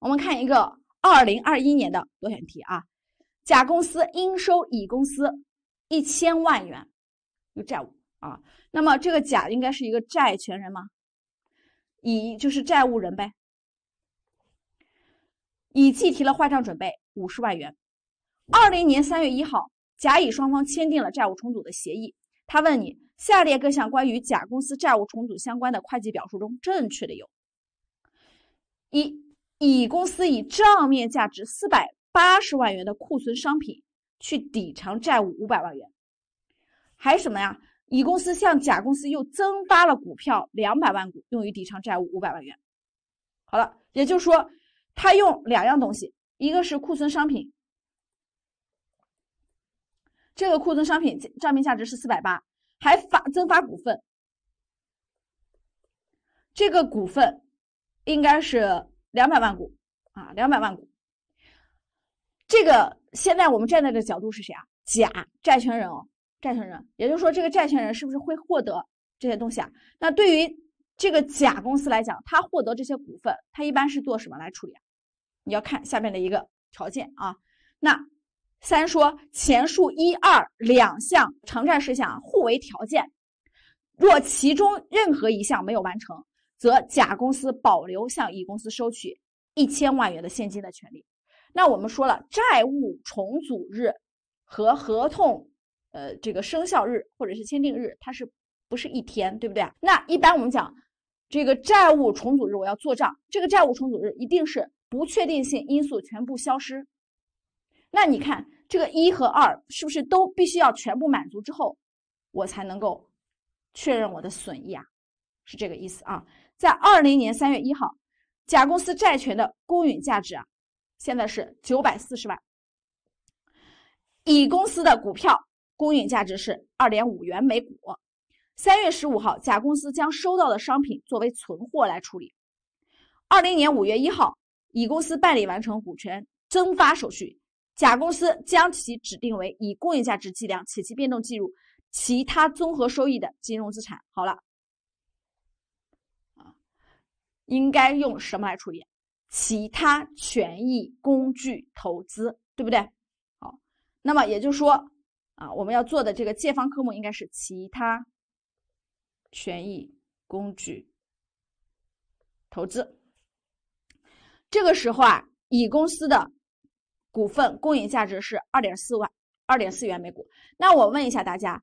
我们看一个二零二一年的多选题啊，甲公司应收乙公司一千万元，有债务啊，那么这个甲应该是一个债权人吗？乙就是债务人呗。乙计提了坏账准备五十万元。二零年三月一号，甲乙双方签订了债务重组的协议。他问你，下列各项关于甲公司债务重组相关的会计表述中，正确的有，一。乙公司以账面价值四百八十万元的库存商品去抵偿债务五百万元，还什么呀？乙公司向甲公司又增发了股票两百万股，用于抵偿债务五百万元。好了，也就是说，他用两样东西，一个是库存商品，这个库存商品账面价值是四百八，还发增发股份，这个股份应该是。两百万股啊，两百万股。这个现在我们站在的角度是谁啊？甲债权人哦，债权人，也就是说，这个债权人是不是会获得这些东西啊？那对于这个甲公司来讲，他获得这些股份，他一般是做什么来处理？你要看下面的一个条件啊。那三说，前述一二两项偿债事项互为条件，若其中任何一项没有完成。则甲公司保留向乙公司收取一千万元的现金的权利。那我们说了，债务重组日和合同呃这个生效日或者是签订日，它是不是一天，对不对？那一般我们讲这个债务重组日，我要做账，这个债务重组日一定是不确定性因素全部消失。那你看这个一和二是不是都必须要全部满足之后，我才能够确认我的损益啊？是这个意思啊？在二零年三月一号，甲公司债权的公允价值啊，现在是九百四十万。乙公司的股票公允价值是二点五元每股。三月十五号，甲公司将收到的商品作为存货来处理。二零年五月一号，乙公司办理完成股权增发手续，甲公司将其指定为以公允价值计量且其变动计入其他综合收益的金融资产。好了。应该用什么来处理？其他权益工具投资，对不对？好，那么也就是说啊，我们要做的这个借方科目应该是其他权益工具投资。这个时候啊，乙公司的股份公允价值是二点四万，二点四元每股。那我问一下大家，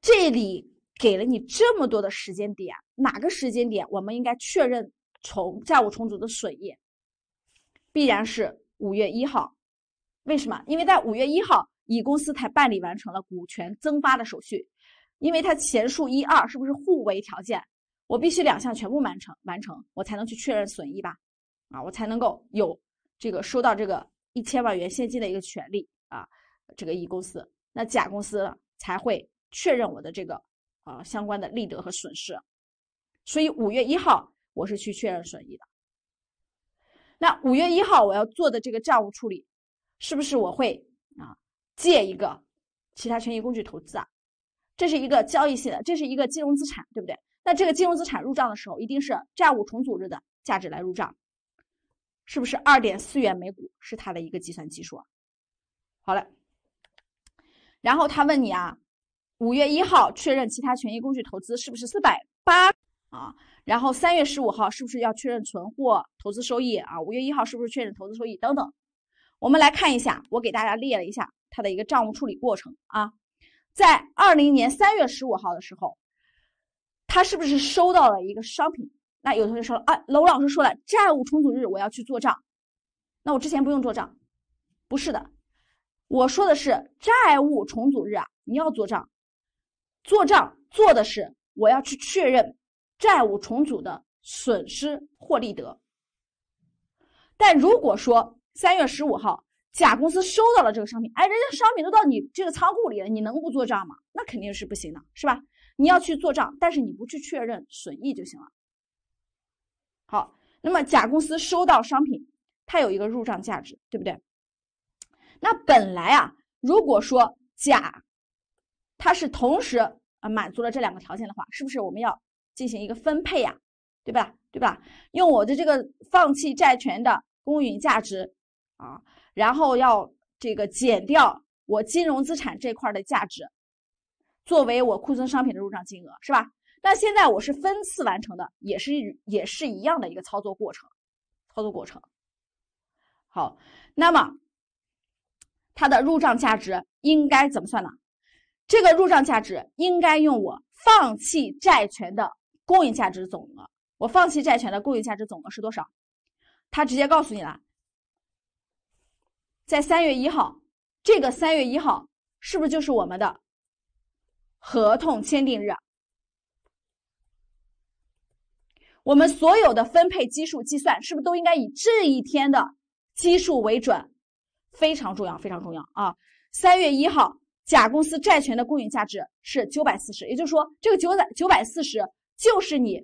这里。给了你这么多的时间点，哪个时间点我们应该确认从债务重组的损益？必然是五月一号，为什么？因为在五月一号，乙公司才办理完成了股权增发的手续，因为它前述一二是不是互为条件？我必须两项全部完成，完成我才能去确认损益吧？啊，我才能够有这个收到这个一千万元现金的一个权利啊，这个乙公司，那甲公司才会确认我的这个。啊，相关的利得和损失，所以五月一号我是去确认损益的。那五月一号我要做的这个债务处理，是不是我会啊借一个其他权益工具投资啊？这是一个交易性的，这是一个金融资产，对不对？那这个金融资产入账的时候，一定是债务重组日的价值来入账，是不是二点四元每股是它的一个计算基数？好了，然后他问你啊。五月一号确认其他权益工具投资是不是四百八啊？然后三月十五号是不是要确认存货投资收益啊？五月一号是不是确认投资收益等等？我们来看一下，我给大家列了一下它的一个账务处理过程啊。在二零年三月十五号的时候，他是不是收到了一个商品？那有同学说了啊，娄老师说了，债务重组日我要去做账，那我之前不用做账？不是的，我说的是债务重组日啊，你要做账。做账做的是我要去确认债务重组的损失或利得，但如果说三月十五号甲公司收到了这个商品，哎，人家商品都到你这个仓库里了，你能不做账吗？那肯定是不行的，是吧？你要去做账，但是你不去确认损益就行了。好，那么甲公司收到商品，它有一个入账价值，对不对？那本来啊，如果说甲。它是同时啊满足了这两个条件的话，是不是我们要进行一个分配呀？对吧？对吧？用我的这个放弃债权的公允价值啊，然后要这个减掉我金融资产这块的价值，作为我库存商品的入账金额，是吧？那现在我是分次完成的，也是也是一样的一个操作过程，操作过程。好，那么它的入账价值应该怎么算呢？这个入账价值应该用我放弃债权的公允价值总额。我放弃债权的公允价值总额是多少？他直接告诉你了。在三月一号，这个三月一号是不是就是我们的合同签订日？我们所有的分配基数计算，是不是都应该以这一天的基数为准？非常重要，非常重要啊！三月一号。甲公司债权的公允价值是九百四十，也就是说，这个九百九百四十就是你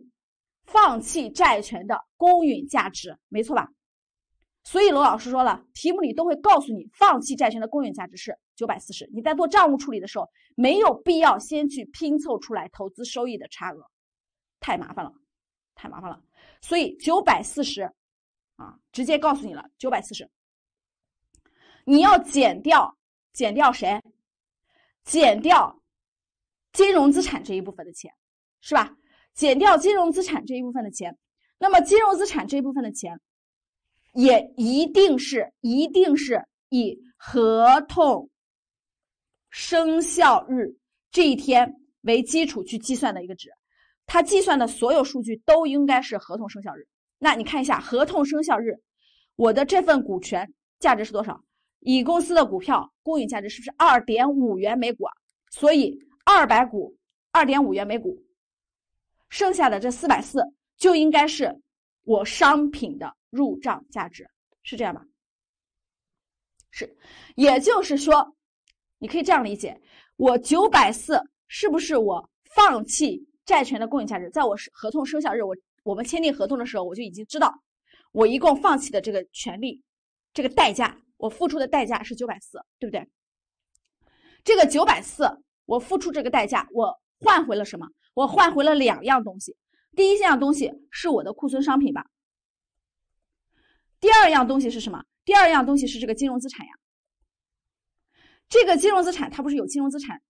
放弃债权的公允价值，没错吧？所以罗老师说了，题目里都会告诉你放弃债权的公允价值是九百四十，你在做账务处理的时候没有必要先去拼凑出来投资收益的差额，太麻烦了，太麻烦了。所以九百四十啊，直接告诉你了，九百四十，你要减掉，减掉谁？减掉金融资产这一部分的钱，是吧？减掉金融资产这一部分的钱，那么金融资产这一部分的钱，也一定是，一定是以合同生效日这一天为基础去计算的一个值。它计算的所有数据都应该是合同生效日。那你看一下合同生效日，我的这份股权价值是多少？乙公司的股票公允价值是不是二点五元每股？啊？所以二百股二点五元每股，剩下的这四百四就应该是我商品的入账价值，是这样吧？是，也就是说，你可以这样理解：我九百四是不是我放弃债权的公允价值？在我合同生效日，我我们签订合同的时候，我就已经知道我一共放弃的这个权利，这个代价。我付出的代价是九百四，对不对？这个九百四，我付出这个代价，我换回了什么？我换回了两样东西。第一项东西是我的库存商品吧？第二样东西是什么？第二样东西是这个金融资产呀。这个金融资产它不是有金融资产，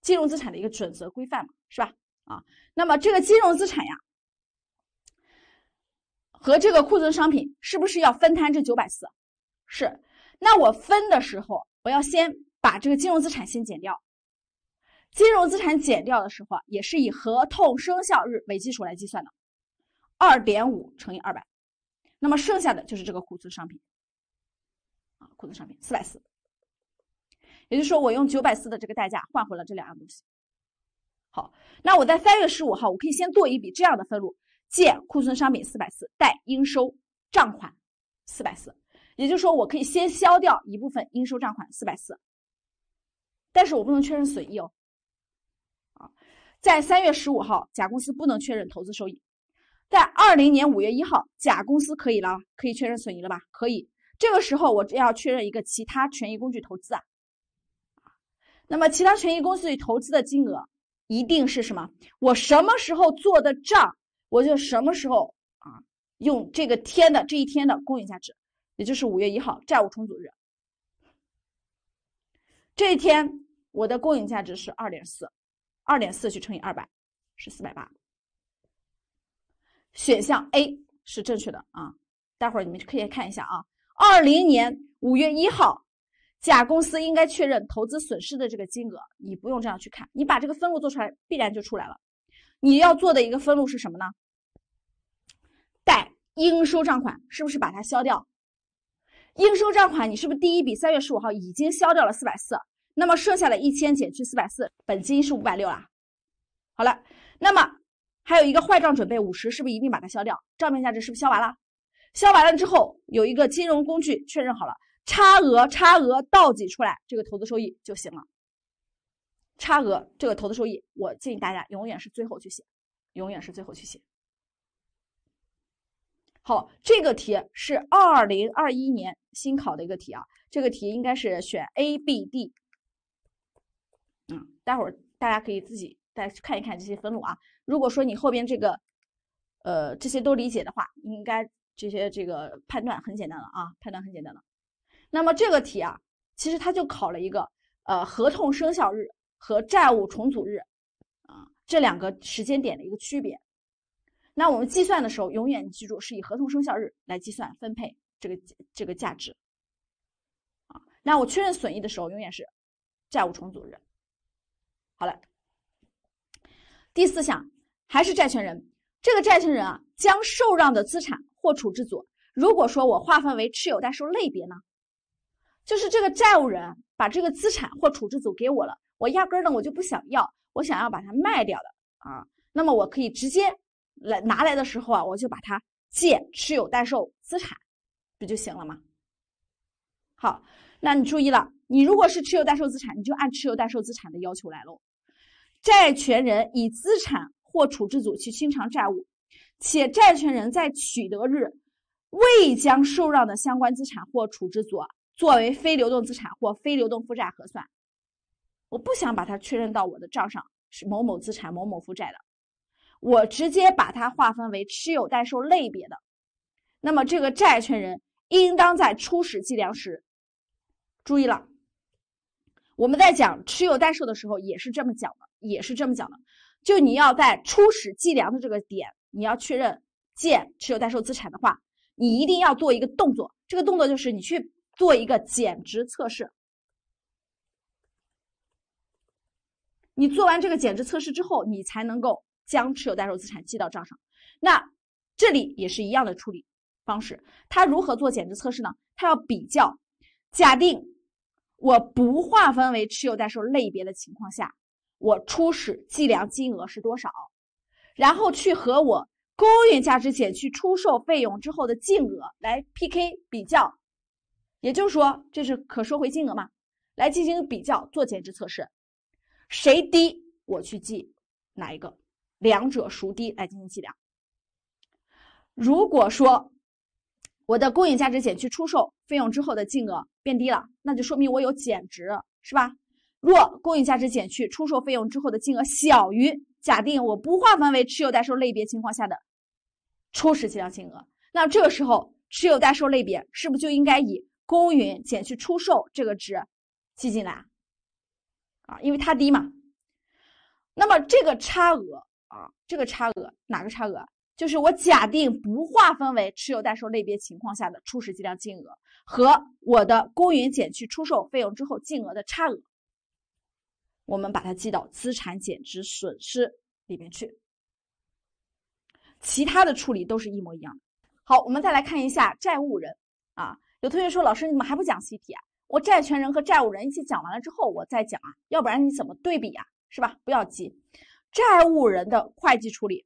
金融资产的一个准则规范嘛，是吧？啊，那么这个金融资产呀，和这个库存商品是不是要分摊这九百四？是，那我分的时候，我要先把这个金融资产先减掉。金融资产减掉的时候啊，也是以合同生效日为基础来计算的，二点五乘以二百，那么剩下的就是这个库存商品啊，库存商品四百四。也就是说，我用九百四的这个代价换回了这两样东西。好，那我在三月十五号，我可以先做一笔这样的分录：借库存商品四百四，贷应收账款四百四。也就是说，我可以先销掉一部分应收账款四百四，但是我不能确认损益哦。啊，在三月十五号，甲公司不能确认投资收益；在二零年五月一号，甲公司可以了，可以确认损益了吧？可以。这个时候，我要确认一个其他权益工具投资啊。那么，其他权益工具投资的金额一定是什么？我什么时候做的账，我就什么时候啊用这个天的这一天的公允价值。也就是五月一号债务重组日，这一天我的公允价值是二点四，二点四去乘以二百是四百八，选项 A 是正确的啊。待会儿你们可以看一下啊，二零年五月一号，甲公司应该确认投资损失的这个金额，你不用这样去看，你把这个分录做出来必然就出来了。你要做的一个分录是什么呢？贷应收账款是不是把它消掉？应收账款，你是不是第一笔三月十五号已经消掉了四百四？那么剩下的一千减去四百四，本金是五百六啦。好了，那么还有一个坏账准备五十，是不是一并把它消掉？账面价值是不是消完了？消完了之后，有一个金融工具确认好了，差额差额倒挤出来，这个投资收益就行了。差额这个投资收益，我建议大家永远是最后去写，永远是最后去写。好，这个题是二零二一年新考的一个题啊，这个题应该是选 A、B、D。嗯，待会儿大家可以自己再去看一看这些分录啊。如果说你后边这个，呃，这些都理解的话，应该这些这个判断很简单了啊，判断很简单了。那么这个题啊，其实它就考了一个呃合同生效日和债务重组日啊这两个时间点的一个区别。那我们计算的时候，永远记住是以合同生效日来计算分配这个这个价值，啊，那我确认损益的时候，永远是债务重组日。好了，第四项还是债权人，这个债权人啊，将受让的资产或处置组，如果说我划分为持有代收类别呢，就是这个债务人把这个资产或处置组给我了，我压根儿呢我就不想要，我想要把它卖掉的啊，那么我可以直接。来拿来的时候啊，我就把它借持有待售资产，不就行了吗？好，那你注意了，你如果是持有待售资产，你就按持有待售资产的要求来喽。债权人以资产或处置组去清偿债务，且债权人在取得日未将受让的相关资产或处置组作为非流动资产或非流动负债核算，我不想把它确认到我的账上是某某资产、某某负债的。我直接把它划分为持有待售类别的，那么这个债权人应当在初始计量时，注意了，我们在讲持有待售的时候也是这么讲的，也是这么讲的。就你要在初始计量的这个点，你要确认借持有待售资产的话，你一定要做一个动作，这个动作就是你去做一个减值测试。你做完这个减值测试之后，你才能够。将持有代售资产记到账上，那这里也是一样的处理方式。它如何做减值测试呢？它要比较，假定我不划分为持有代售类别的情况下，我初始计量金额是多少，然后去和我公允价值减去出售费用之后的净额来 PK 比较，也就是说这是可收回金额嘛，来进行比较做减值测试，谁低我去记哪一个。两者孰低来进行计量。如果说我的公允价值减去出售费用之后的金额变低了，那就说明我有减值，是吧？若公允价值减去出售费用之后的金额小于假定我不划分为持有待售类别情况下的初始计量金额，那这个时候持有待售类别是不是就应该以公允减去出售这个值记进来啊，因为它低嘛。那么这个差额。这个差额哪个差额？就是我假定不划分为持有待售类别情况下的初始计量金额和我的公允减去出售费用之后净额的差额，我们把它记到资产减值损失里面去。其他的处理都是一模一样。的。好，我们再来看一下债务人啊。有同学说，老师你怎么还不讲习题啊？我债权人和债务人一起讲完了之后，我再讲啊，要不然你怎么对比啊？是吧？不要急。债务人的会计处理，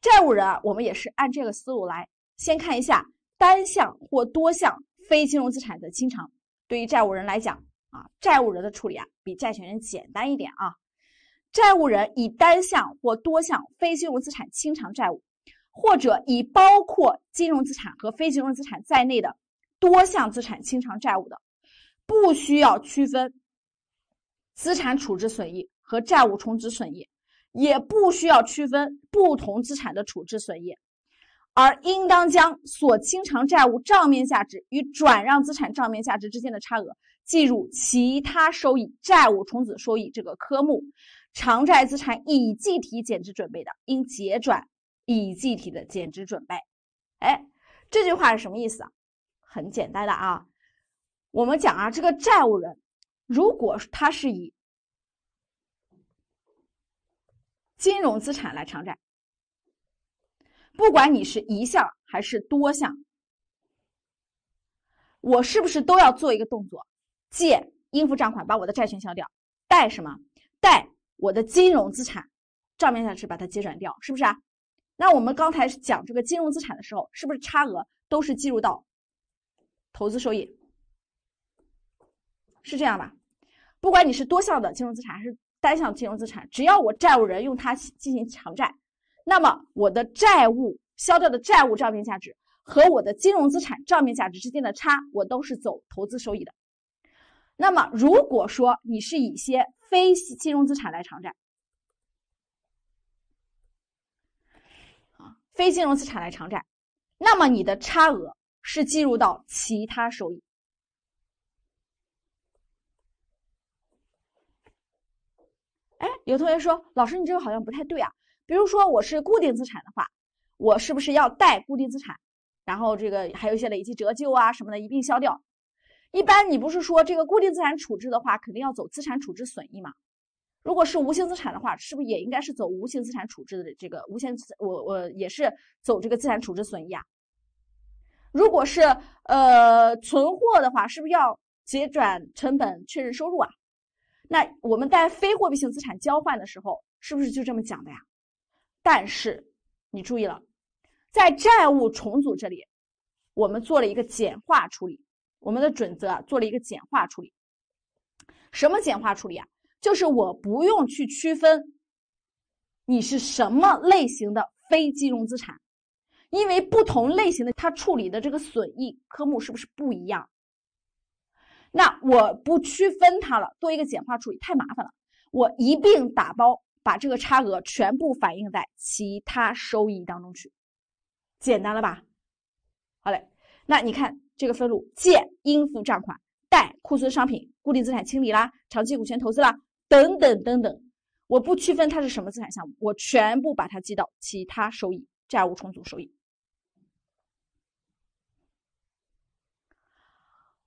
债务人啊，我们也是按这个思路来。先看一下单项或多项非金融资产的清偿，对于债务人来讲啊，债务人的处理啊比债权人简单一点啊。债务人以单项或多项非金融资产清偿债务，或者以包括金融资产和非金融资产在内的多项资产清偿债务的，不需要区分资产处置损益和债务重置损益。也不需要区分不同资产的处置损益，而应当将所清偿债务账面价值与转让资产账面价值之间的差额计入其他收益——债务重组收益这个科目。偿债资产已计提减值准备的，应结转已计提的减值准备。哎，这句话是什么意思啊？很简单的啊，我们讲啊，这个债务人如果他是以。金融资产来偿债，不管你是一项还是多项，我是不是都要做一个动作，借应付账款把我的债权消掉，贷什么？贷我的金融资产，账面上是把它结转掉，是不是啊？那我们刚才讲这个金融资产的时候，是不是差额都是计入到投资收益？是这样吧？不管你是多项的金融资产还是。单项金融资产，只要我债务人用它进行偿债，那么我的债务消掉的债务账面价值和我的金融资产账面价值之间的差，我都是走投资收益的。那么，如果说你是以一些非金融资产来偿债，啊，非金融资产来偿债，那么你的差额是计入到其他收益。哎，有同学说，老师，你这个好像不太对啊。比如说我是固定资产的话，我是不是要贷固定资产，然后这个还有一些累计折旧啊什么的一并消掉？一般你不是说这个固定资产处置的话，肯定要走资产处置损益嘛？如果是无形资产的话，是不是也应该是走无形资产处置的这个无形我我也是走这个资产处置损益啊？如果是呃存货的话，是不是要结转成本确认收入啊？那我们在非货币性资产交换的时候，是不是就这么讲的呀？但是你注意了，在债务重组这里，我们做了一个简化处理，我们的准则做了一个简化处理。什么简化处理啊？就是我不用去区分你是什么类型的非金融资产，因为不同类型的它处理的这个损益科目是不是不一样？那我不区分它了，做一个简化处理，太麻烦了。我一并打包，把这个差额全部反映在其他收益当中去，简单了吧？好嘞。那你看这个分录，借应付账款，贷库存商品、固定资产清理啦、长期股权投资啦等等等等。我不区分它是什么资产项目，我全部把它记到其他收益、债务重组收益。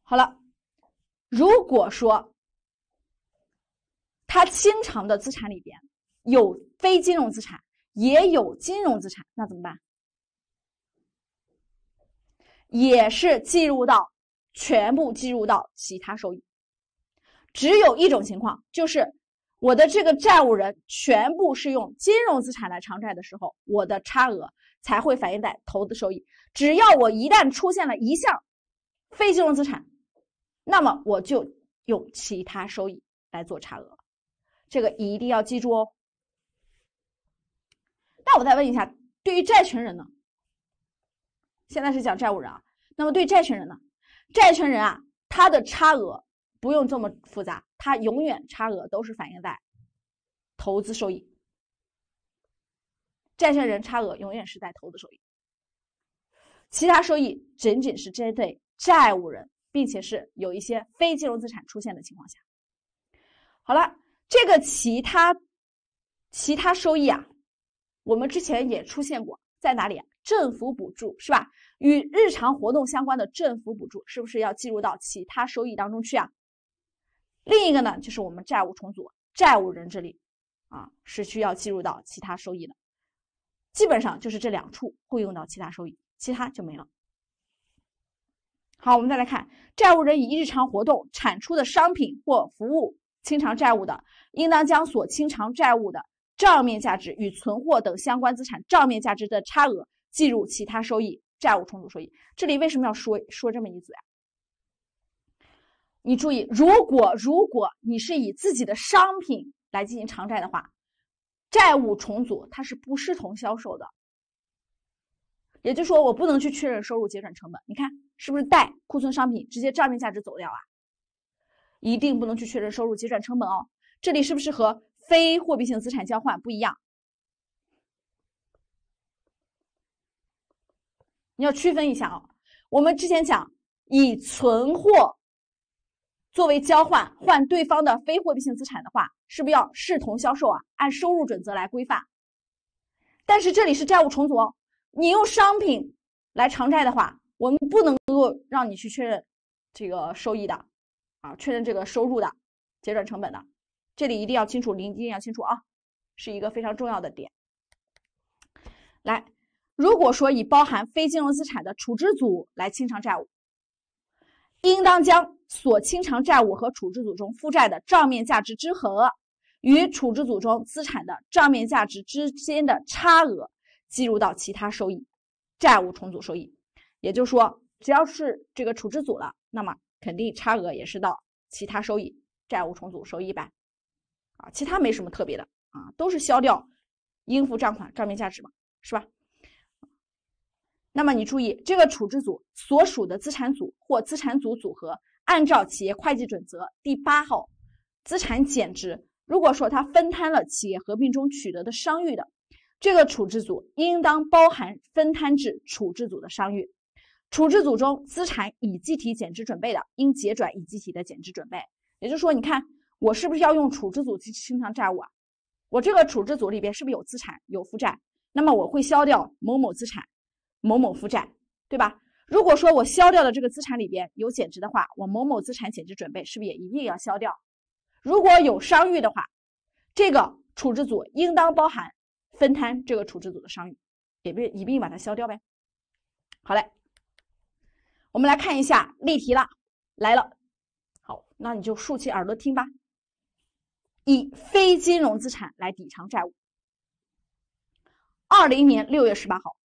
好了。如果说他清偿的资产里边有非金融资产，也有金融资产，那怎么办？也是计入到全部计入到其他收益。只有一种情况，就是我的这个债务人全部是用金融资产来偿债的时候，我的差额才会反映在投资收益。只要我一旦出现了一项非金融资产，那么我就用其他收益来做差额，这个一定要记住哦。那我再问一下，对于债权人呢？现在是讲债务人啊。那么对债权人呢？债权人啊，他的差额不用这么复杂，他永远差额都是反映在投资收益。债权人差额永远是在投资收益，其他收益仅仅是针对债务人。并且是有一些非金融资产出现的情况下，好了，这个其他其他收益啊，我们之前也出现过，在哪里？政府补助是吧？与日常活动相关的政府补助，是不是要计入到其他收益当中去啊？另一个呢，就是我们债务重组，债务人这里啊，是需要计入到其他收益的。基本上就是这两处会用到其他收益，其他就没了。好，我们再来看，债务人以日常活动产出的商品或服务清偿债务的，应当将所清偿债务的账面价值与存货等相关资产账面价值的差额计入其他收益——债务重组收益。这里为什么要说说这么一组呀？你注意，如果如果你是以自己的商品来进行偿债的话，债务重组它是不视同销售的。也就是说，我不能去确认收入结转成本。你看，是不是带库存商品直接账面价值走掉啊？一定不能去确认收入结转成本哦。这里是不是和非货币性资产交换不一样？你要区分一下啊。我们之前讲，以存货作为交换换对方的非货币性资产的话，是不是要视同销售啊？按收入准则来规范。但是这里是债务重组哦。你用商品来偿债的话，我们不能够让你去确认这个收益的，啊，确认这个收入的、结转成本的，这里一定要清楚，一定要清楚啊，是一个非常重要的点。来，如果说以包含非金融资产的处置组来清偿债务，应当将所清偿债务和处置组中负债的账面价值之和与处置组中资产的账面价值之间的差额。计入到其他收益，债务重组收益，也就是说，只要是这个处置组了，那么肯定差额也是到其他收益债务重组收益呗。啊，其他没什么特别的啊，都是消掉应付账款账面价值嘛，是吧？那么你注意，这个处置组所属的资产组或资产组组合，按照企业会计准则第八号资产减值，如果说它分摊了企业合并中取得的商誉的。这个处置组应当包含分摊至处置组的商誉，处置组中资产已计提减值准备的，应结转已计提的减值准备。也就是说，你看我是不是要用处置组去清偿债务啊？我这个处置组里边是不是有资产有负债？那么我会销掉某某资产，某某负债，对吧？如果说我销掉的这个资产里边有减值的话，我某某资产减值准备是不是也一定要销掉？如果有商誉的话，这个处置组应当包含。分摊这个处置组的商誉，也并一并把它消掉呗。好嘞，我们来看一下例题了，来了。好，那你就竖起耳朵听吧。以非金融资产来抵偿债务。二零年六月十八号，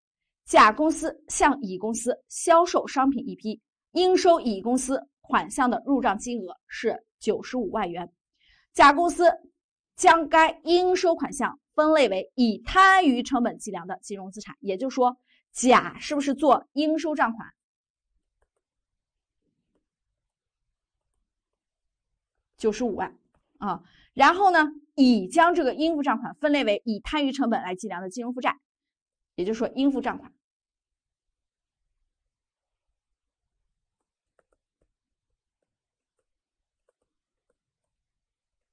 甲公司向乙公司销售商品一批，应收乙公司款项的入账金额是九十五万元。甲公司将该应收款项。分类为以摊余成本计量的金融资产，也就是说，甲是不是做应收账款九十五万啊？然后呢，乙将这个应付账款分类为以摊余成本来计量的金融负债，也就是说，应付账款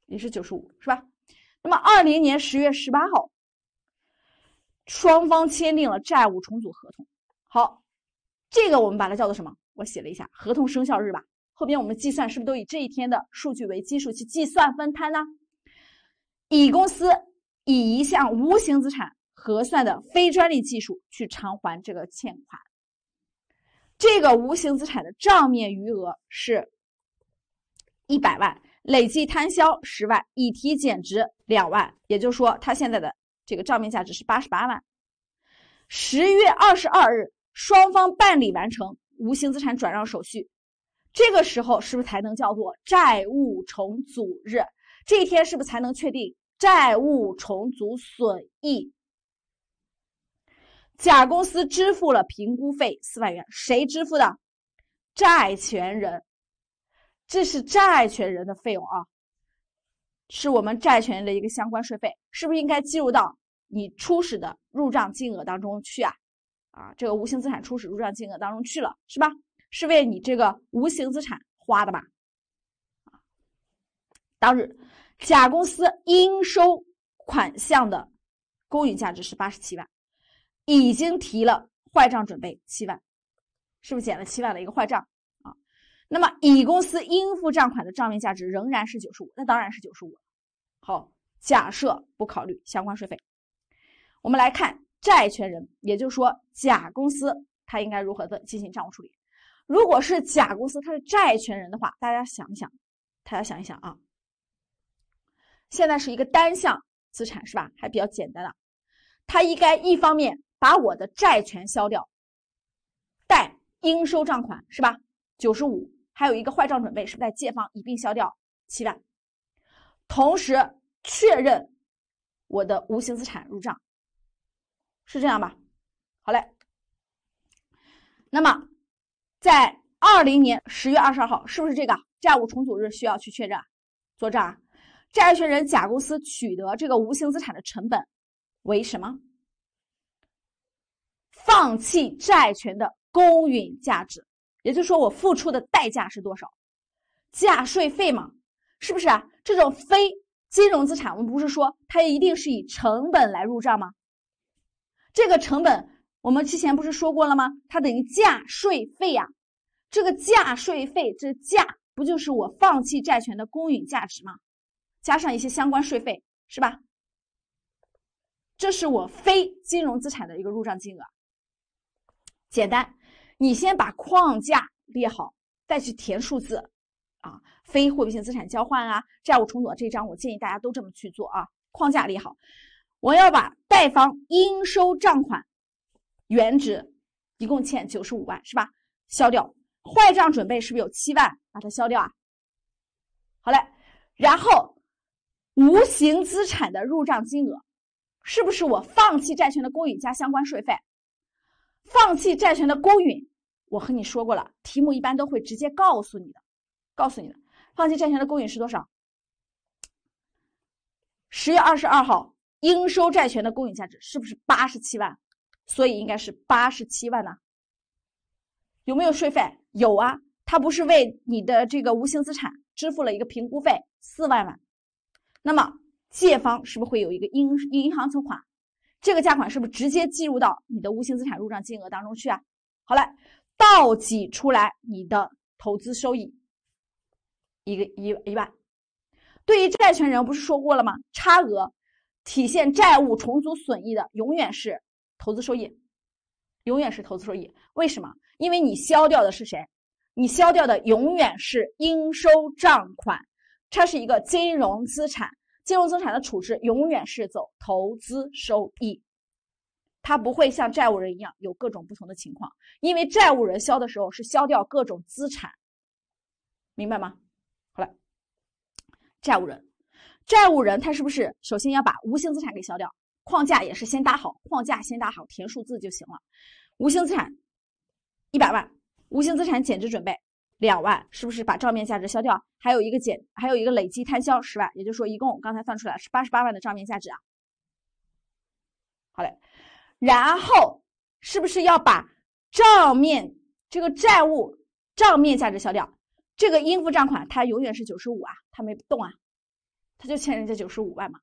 也是九十五，是吧？那么，二零年十月十八号，双方签订了债务重组合同。好，这个我们把它叫做什么？我写了一下，合同生效日吧。后边我们计算是不是都以这一天的数据为基数去计算分摊呢？乙公司以一项无形资产核算的非专利技术去偿还这个欠款。这个无形资产的账面余额是一百万。累计摊销十万，已提减值两万，也就是说，它现在的这个账面价值是八十八万。十月二十二日，双方办理完成无形资产转让手续，这个时候是不是才能叫做债务重组日？这一天是不是才能确定债务重组损益？甲公司支付了评估费四万元，谁支付的？债权人。这是债权人的费用啊，是我们债权人的一个相关税费，是不是应该计入到你初始的入账金额当中去啊？啊，这个无形资产初始入账金额当中去了是吧？是为你这个无形资产花的吧？啊，当日甲公司应收款项的公允价值是八十七万，已经提了坏账准备七万，是不是减了七万的一个坏账？那么，乙公司应付账款的账面价值仍然是九十五，那当然是九十五。好，假设不考虑相关税费，我们来看债权人，也就是说甲公司它应该如何的进行账务处理。如果是甲公司它是债权人的话，大家想一想，大家想一想啊，现在是一个单项资产是吧？还比较简单的，他应该一方面把我的债权消掉，贷应收账款是吧？九十五。还有一个坏账准备，是不是在借方一并消掉七万，同时确认我的无形资产入账，是这样吧？好嘞。那么在二零年十月二十二号，是不是这个债务重组日需要去确认？账啊，债权人甲公司取得这个无形资产的成本为什么放弃债权的公允价值？也就是说，我付出的代价是多少？价税费嘛，是不是啊？这种非金融资产，我们不是说它一定是以成本来入账吗？这个成本，我们之前不是说过了吗？它等于价税费呀。这个价税费，这价不就是我放弃债权的公允价值吗？加上一些相关税费，是吧？这是我非金融资产的一个入账金额。简单。你先把框架列好，再去填数字，啊，非货币性资产交换啊，债务重组这一章，我建议大家都这么去做啊，框架列好。我要把贷方应收账款原值一共欠九十五万是吧？消掉坏账准备是不是有七万？把它消掉啊。好嘞，然后无形资产的入账金额，是不是我放弃债权的公允加相关税费？放弃债权的公允，我和你说过了，题目一般都会直接告诉你的，告诉你的。放弃债权的公允是多少？十月二十二号，应收债权的公允价值是不是八十七万？所以应该是八十七万呢？有没有税费？有啊，他不是为你的这个无形资产支付了一个评估费四万吗？那么借方是不是会有一个银银行存款？这个价款是不是直接计入到你的无形资产入账金额当中去啊？好了，倒挤出来你的投资收益，一个一一万。对于债权人，不是说过了吗？差额体现债务重组损益的，永远是投资收益，永远是投资收益。为什么？因为你消掉的是谁？你消掉的永远是应收账款，它是一个金融资产。金融资产的处置永远是走投资收益，它不会像债务人一样有各种不同的情况，因为债务人销的时候是销掉各种资产，明白吗？好了，债务人，债务人他是不是首先要把无形资产给销掉？框架也是先搭好，框架先搭好，填数字就行了。无形资产一百万，无形资产减值准备。两万是不是把账面价值消掉？还有一个减，还有一个累计摊销十万，也就是说一共刚才算出来是八十八万的账面价值啊。好嘞，然后是不是要把账面这个债务账面价值消掉？这个应付账款它永远是九十五啊，它没动啊，它就欠人家九十五万嘛。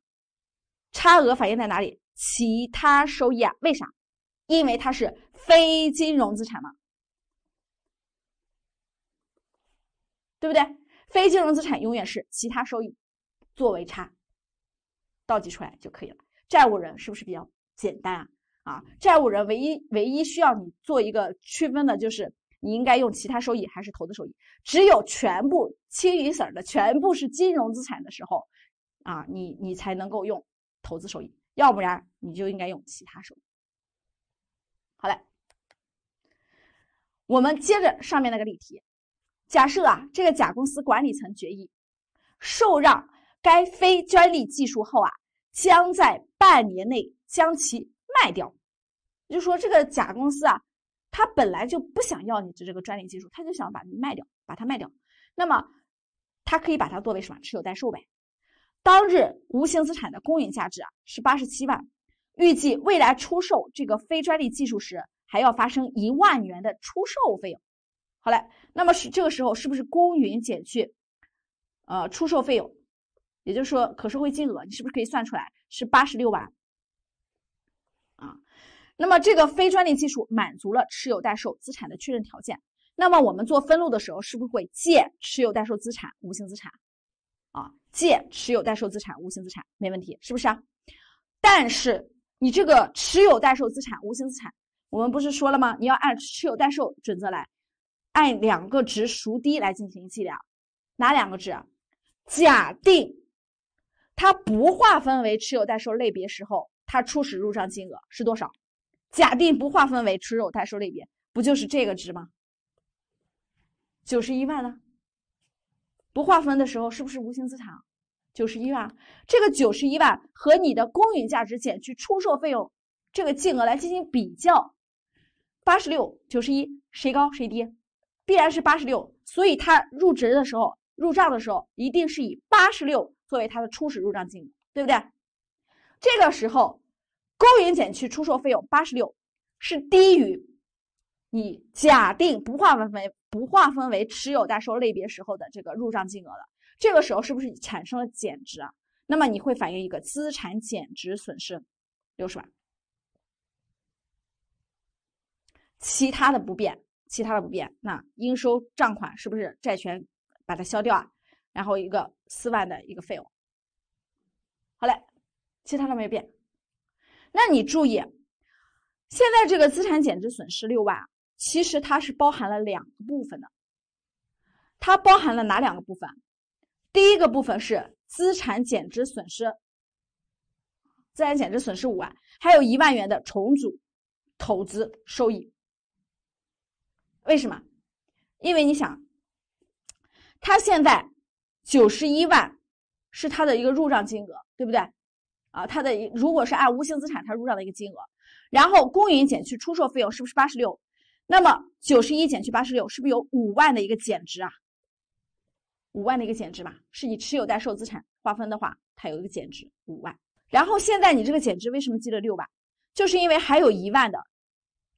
差额反映在哪里？其他收益啊？为啥？因为它是非金融资产嘛。对不对？非金融资产永远是其他收益作为差倒计出来就可以了。债务人是不是比较简单啊？啊，债务人唯一唯一需要你做一个区分的就是你应该用其他收益还是投资收益？只有全部清一色的全部是金融资产的时候，啊，你你才能够用投资收益，要不然你就应该用其他收益。好嘞，我们接着上面那个例题。假设啊，这个甲公司管理层决议受让该非专利技术后啊，将在半年内将其卖掉。就说这个甲公司啊，他本来就不想要你的这个专利技术，他就想把你卖掉，把它卖掉。那么，他可以把它作为什么持有待售呗？当日无形资产的公允价值啊是八十七万，预计未来出售这个非专利技术时还要发生一万元的出售费用。好嘞，那么是这个时候是不是公允减去，呃，出售费用，也就是说可收回金额，你是不是可以算出来是八十六万？啊，那么这个非专利技术满足了持有待售资产的确认条件，那么我们做分录的时候是不是会借持有待售资产无形资产？啊，借持有待售资产无形资产没问题，是不是？但是你这个持有待售资产无形资产，我们不是说了吗？你要按持有待售准则来。按两个值孰低来进行计量，哪两个值？假定它不划分为持有待售类别时候，它初始入账金额是多少？假定不划分为持有待售类别，不就是这个值吗？九十一万呢？不划分的时候是不是无形资产？九十一万，这个九十一万和你的公允价值减去出售费用这个金额来进行比较，八十六九十一，谁高谁低？必然是八十六，所以他入职的时候、入账的时候，一定是以八十六作为他的初始入账金额，对不对？这个时候，公允减去出售费用八十六，是低于你假定不划分为不划分为持有代售类别时候的这个入账金额的。这个时候是不是产生了减值啊？那么你会反映一个资产减值损失六十万，其他的不变。其他的不变，那应收账款是不是债权把它消掉啊？然后一个四万的一个费用，好嘞，其他的没变。那你注意，现在这个资产减值损失六万，其实它是包含了两个部分的。它包含了哪两个部分？第一个部分是资产减值损失，资产减值损失五万，还有一万元的重组投资收益。为什么？因为你想，它现在九十一万是它的一个入账金额，对不对？啊，它的如果是按无形资产，它入账的一个金额，然后公允减去出售费用，是不是八十六？那么九十一减去八十六，是不是有五万的一个减值啊？五万的一个减值吧，是你持有待售资产划分的话，它有一个减值五万。然后现在你这个减值为什么记了六万？就是因为还有一万的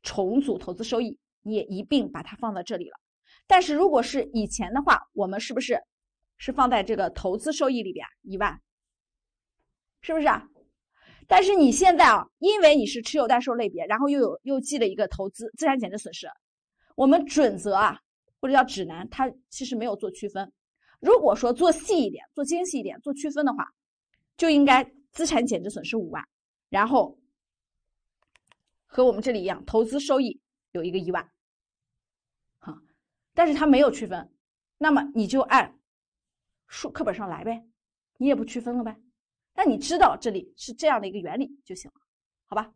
重组投资收益。也一并把它放到这里了，但是如果是以前的话，我们是不是是放在这个投资收益里边一万？是不是？啊？但是你现在啊，因为你是持有待售类别，然后又有又记了一个投资资产减值损失，我们准则啊或者叫指南，它其实没有做区分。如果说做细一点、做精细一点、做区分的话，就应该资产减值损失五万，然后和我们这里一样，投资收益有一个一万。但是它没有区分，那么你就按书课本上来呗，你也不区分了呗，那你知道这里是这样的一个原理就行了，好吧？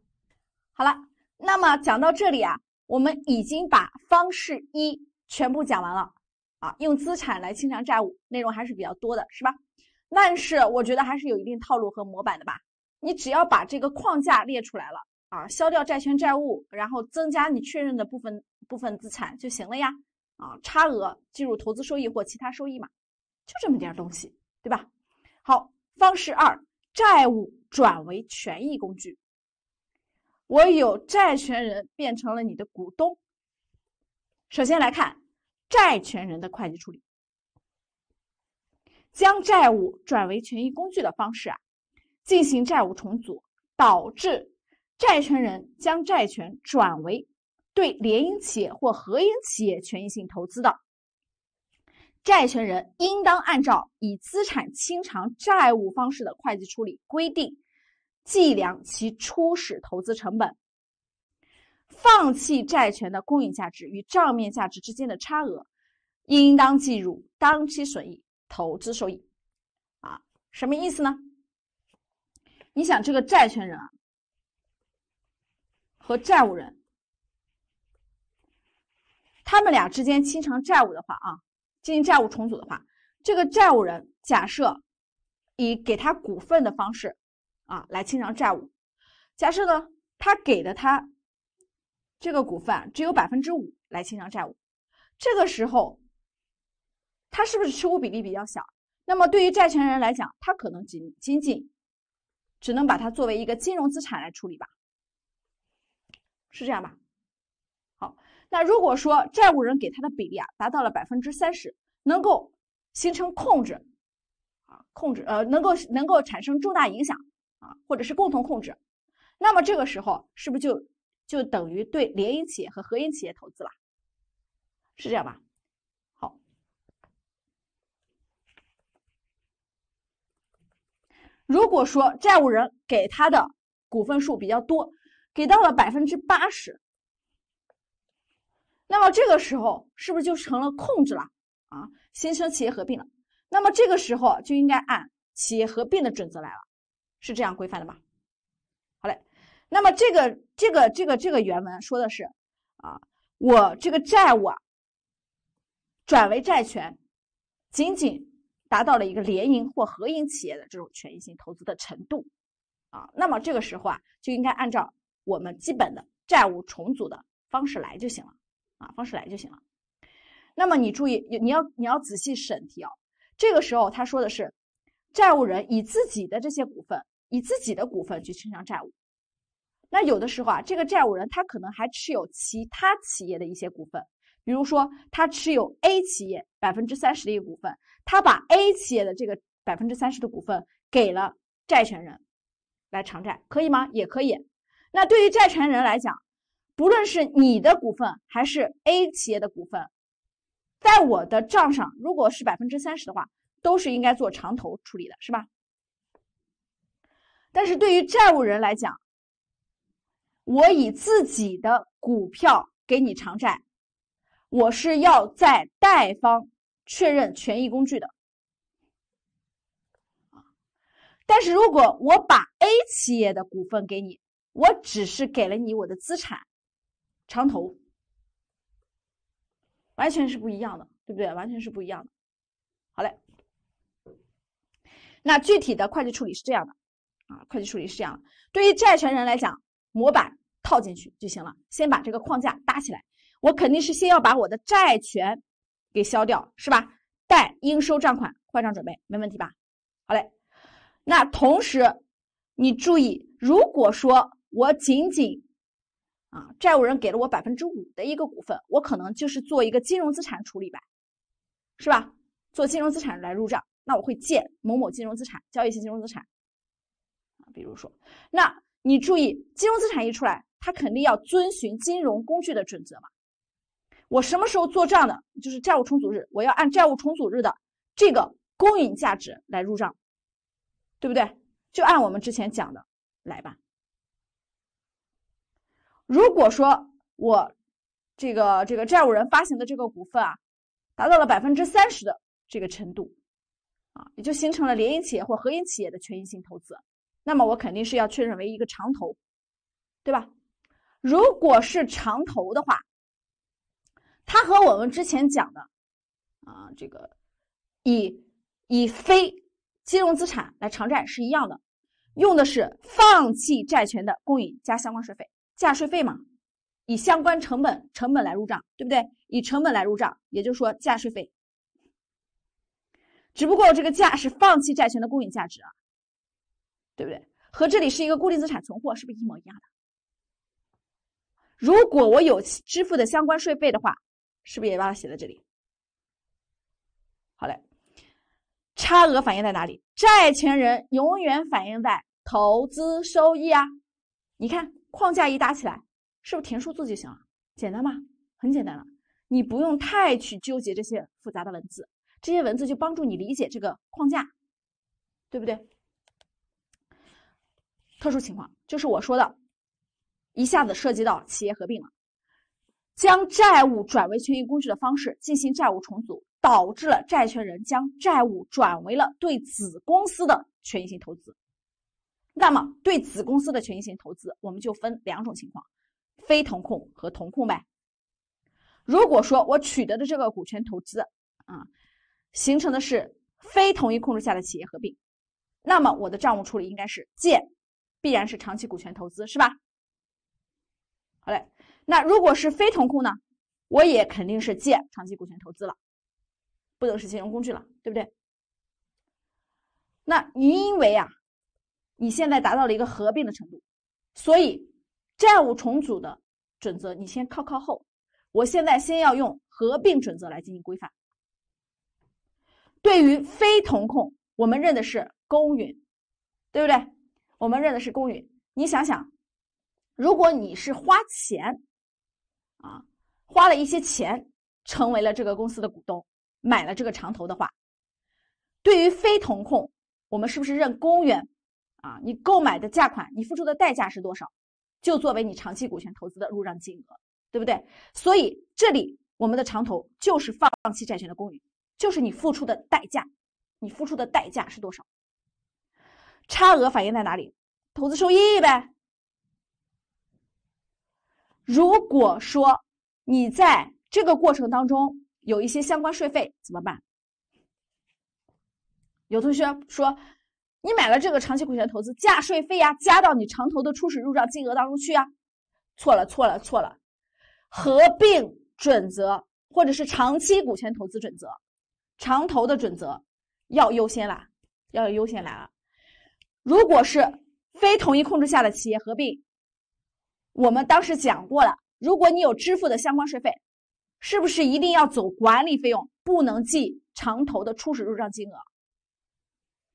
好了，那么讲到这里啊，我们已经把方式一全部讲完了啊，用资产来清偿债务内容还是比较多的，是吧？但是我觉得还是有一定套路和模板的吧，你只要把这个框架列出来了啊，消掉债权债务，然后增加你确认的部分部分资产就行了呀。啊，差额计入投资收益或其他收益嘛，就这么点东西，对吧？好，方式二，债务转为权益工具，我有债权人变成了你的股东。首先来看债权人的会计处理，将债务转为权益工具的方式啊，进行债务重组，导致债权人将债权转为。对联营企业或合营企业权益性投资的债权人，应当按照以资产清偿债务方式的会计处理规定，计量其初始投资成本。放弃债权的公允价值与账面价值之间的差额，应当计入当期损益，投资收益。啊，什么意思呢？你想，这个债权人啊和债务人。他们俩之间清偿债务的话啊，进行债务重组的话，这个债务人假设以给他股份的方式啊来清偿债务，假设呢他给的他这个股份只有百分之五来清偿债务，这个时候他是不是持股比例比较小？那么对于债权人来讲，他可能仅仅仅只能把它作为一个金融资产来处理吧，是这样吧？那如果说债务人给他的比例啊达到了百分之三十，能够形成控制，啊，控制呃，能够能够产生重大影响啊，或者是共同控制，那么这个时候是不是就就等于对联营企业和合营企业投资了？是这样吧？好，如果说债务人给他的股份数比较多，给到了百分之八十。那么这个时候是不是就成了控制了啊？形成企业合并了，那么这个时候就应该按企业合并的准则来了，是这样规范的吧？好嘞，那么这个这个这个这个原文说的是啊，我这个债务啊转为债权，仅仅达到了一个联营或合营企业的这种权益性投资的程度啊，那么这个时候啊就应该按照我们基本的债务重组的方式来就行了。啊，方式来就行了。那么你注意，你要你要仔细审题哦。这个时候他说的是，债务人以自己的这些股份，以自己的股份去清偿债务。那有的时候啊，这个债务人他可能还持有其他企业的一些股份，比如说他持有 A 企业百分之三十的股份，他把 A 企业的这个百分之三十的股份给了债权人来偿债，可以吗？也可以。那对于债权人来讲。不论是你的股份还是 A 企业的股份，在我的账上，如果是百分之三十的话，都是应该做长投处理的，是吧？但是对于债务人来讲，我以自己的股票给你偿债，我是要在贷方确认权益工具的。但是如果我把 A 企业的股份给你，我只是给了你我的资产。长投完全是不一样的，对不对？完全是不一样的。好嘞，那具体的会计处理是这样的啊，会计处理是这样的。对于债权人来讲，模板套进去就行了，先把这个框架搭起来。我肯定是先要把我的债权给消掉，是吧？贷应收账款坏账准备，没问题吧？好嘞。那同时，你注意，如果说我仅仅啊，债务人给了我百分之五的一个股份，我可能就是做一个金融资产处理吧，是吧？做金融资产来入账，那我会借某某金融资产，交易性金融资产啊，比如说，那你注意，金融资产一出来，它肯定要遵循金融工具的准则嘛。我什么时候做账的？就是债务重组日，我要按债务重组日的这个公允价值来入账，对不对？就按我们之前讲的来吧。如果说我这个这个债务人发行的这个股份啊，达到了百分之三十的这个程度，啊，也就形成了联营企业或合营企业的权益性投资，那么我肯定是要确认为一个长投，对吧？如果是长投的话，它和我们之前讲的啊这个以以非金融资产来偿债是一样的，用的是放弃债权的公允加相关税费。价税费嘛，以相关成本成本来入账，对不对？以成本来入账，也就是说价税费。只不过这个价是放弃债权的公允价值啊，对不对？和这里是一个固定资产存货，是不是一模一样的？如果我有支付的相关税费的话，是不是也把它写在这里？好嘞，差额反映在哪里？债权人永远反映在投资收益啊，你看。框架一搭起来，是不是填数字就行了？简单吗？很简单了，你不用太去纠结这些复杂的文字，这些文字就帮助你理解这个框架，对不对？特殊情况就是我说的，一下子涉及到企业合并了，将债务转为权益工具的方式进行债务重组，导致了债权人将债务转为了对子公司的权益性投资。那么，对子公司的权益性投资，我们就分两种情况，非同控和同控呗。如果说我取得的这个股权投资，啊，形成的是非同一控制下的企业合并，那么我的账务处理应该是借，必然是长期股权投资，是吧？好嘞，那如果是非同控呢，我也肯定是借长期股权投资了，不能是金融工具了，对不对？那因为啊。你现在达到了一个合并的程度，所以债务重组的准则你先靠靠后，我现在先要用合并准则来进行规范。对于非同控，我们认的是公允，对不对？我们认的是公允。你想想，如果你是花钱啊，花了一些钱成为了这个公司的股东，买了这个长投的话，对于非同控，我们是不是认公允？啊，你购买的价款，你付出的代价是多少，就作为你长期股权投资的入账金额，对不对？所以这里我们的长投就是放弃债权的公允，就是你付出的代价，你付出的代价是多少？差额反映在哪里？投资收益呗。如果说你在这个过程当中有一些相关税费怎么办？有同学说。你买了这个长期股权投资，加税费呀，加到你长投的初始入账金额当中去啊？错了，错了，错了，合并准则或者是长期股权投资准则，长投的准则要优先啦，要优先来了。如果是非同一控制下的企业合并，我们当时讲过了，如果你有支付的相关税费，是不是一定要走管理费用，不能记长投的初始入账金额？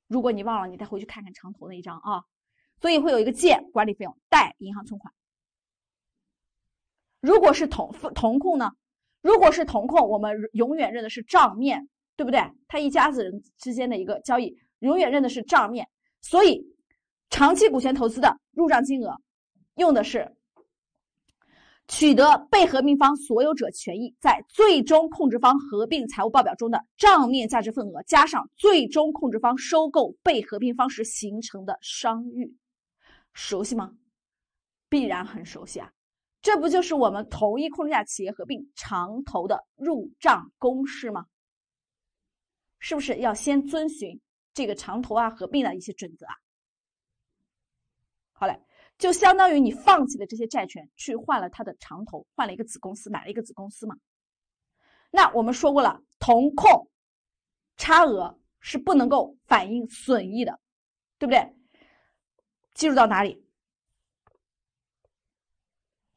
如果你忘了，你再回去看看长投那一张啊，所以会有一个借管理费用贷银行存款。如果是同同控呢？如果是同控，我们永远认的是账面，对不对？他一家子人之间的一个交易，永远认的是账面。所以，长期股权投资的入账金额用的是。取得被合并方所有者权益在最终控制方合并财务报表中的账面价值份额，加上最终控制方收购被合并方时形成的商誉，熟悉吗？必然很熟悉啊，这不就是我们同一控制下企业合并长投的入账公式吗？是不是要先遵循这个长投啊合并的一些准则啊？好嘞。就相当于你放弃了这些债权，去换了他的长投，换了一个子公司，买了一个子公司嘛。那我们说过了，同控差额是不能够反映损益的，对不对？记住到哪里？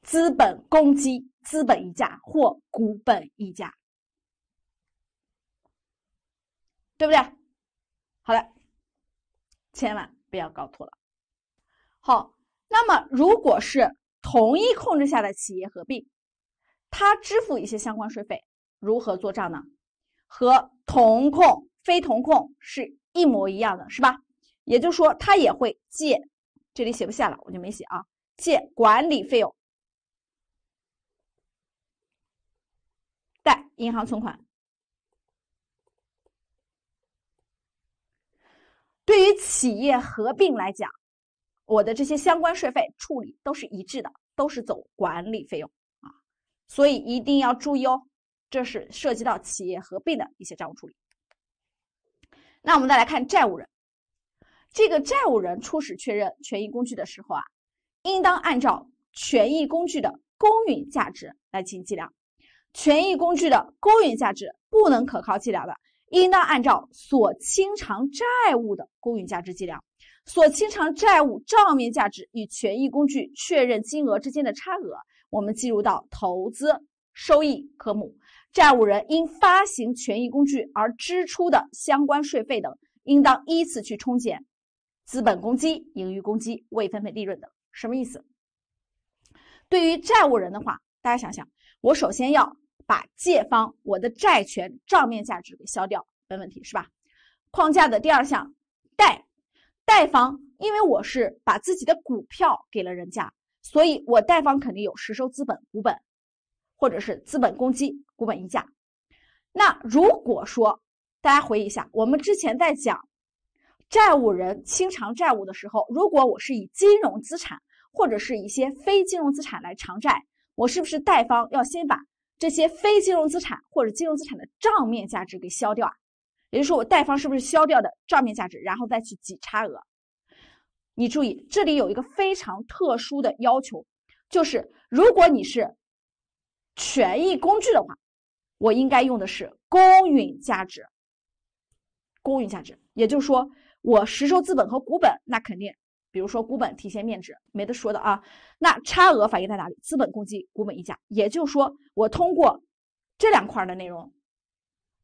资本公积、资本溢价或股本溢价，对不对？好了，千万不要搞错了，好。那么，如果是同一控制下的企业合并，它支付一些相关税费，如何做账呢？和同控、非同控是一模一样的，是吧？也就是说，它也会借，这里写不下了，我就没写啊，借管理费用，贷银行存款。对于企业合并来讲。我的这些相关税费处理都是一致的，都是走管理费用啊，所以一定要注意哦，这是涉及到企业合并的一些账务处理。那我们再来看债务人，这个债务人初始确认权益工具的时候啊，应当按照权益工具的公允价值来进行计量。权益工具的公允价值不能可靠计量的，应当按照所清偿债务的公允价值计量。所清偿债务账面价值与权益工具确认金额之间的差额，我们计入到投资收益科目。债务人因发行权益工具而支出的相关税费等，应当依次去冲减资本公积、盈余公积、未分配利润等。什么意思？对于债务人的话，大家想想，我首先要把借方我的债权账面价值给消掉，没问题是吧？框架的第二项贷。贷方，因为我是把自己的股票给了人家，所以我贷方肯定有实收资本股本，或者是资本公积股本溢价。那如果说大家回忆一下，我们之前在讲债务人清偿债务的时候，如果我是以金融资产或者是一些非金融资产来偿债，我是不是贷方要先把这些非金融资产或者金融资产的账面价值给消掉啊？也就是说，我贷方是不是销掉的账面价值，然后再去挤差额？你注意，这里有一个非常特殊的要求，就是如果你是权益工具的话，我应该用的是公允价值。公允价值，也就是说，我实收资本和股本，那肯定，比如说股本体现面值，没得说的啊。那差额反映在哪里？资本公积、股本溢价，也就是说，我通过这两块的内容。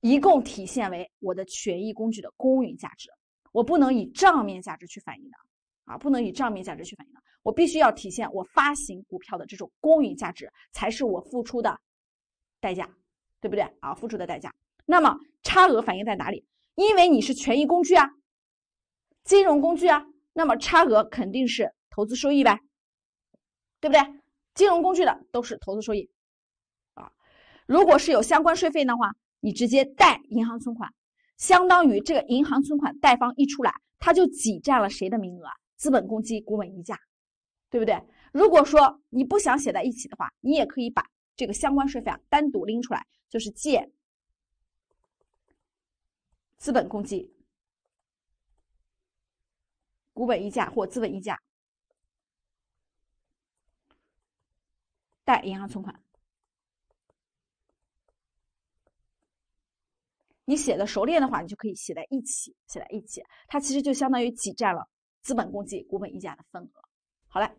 一共体现为我的权益工具的公允价值，我不能以账面价值去反映的啊，不能以账面价值去反映的，我必须要体现我发行股票的这种公允价值才是我付出的代价，对不对啊？付出的代价，那么差额反映在哪里？因为你是权益工具啊，金融工具啊，那么差额肯定是投资收益呗，对不对？金融工具的都是投资收益啊，如果是有相关税费的话。你直接贷银行存款，相当于这个银行存款贷方一出来，它就挤占了谁的名额？资本公积、股本溢价，对不对？如果说你不想写在一起的话，你也可以把这个相关税费啊单独拎出来，就是借资本公积、股本溢价或资本溢价，贷银行存款。你写的熟练的话，你就可以写在一起，写在一起，它其实就相当于挤占了资本公积、股本溢价的份额。好了。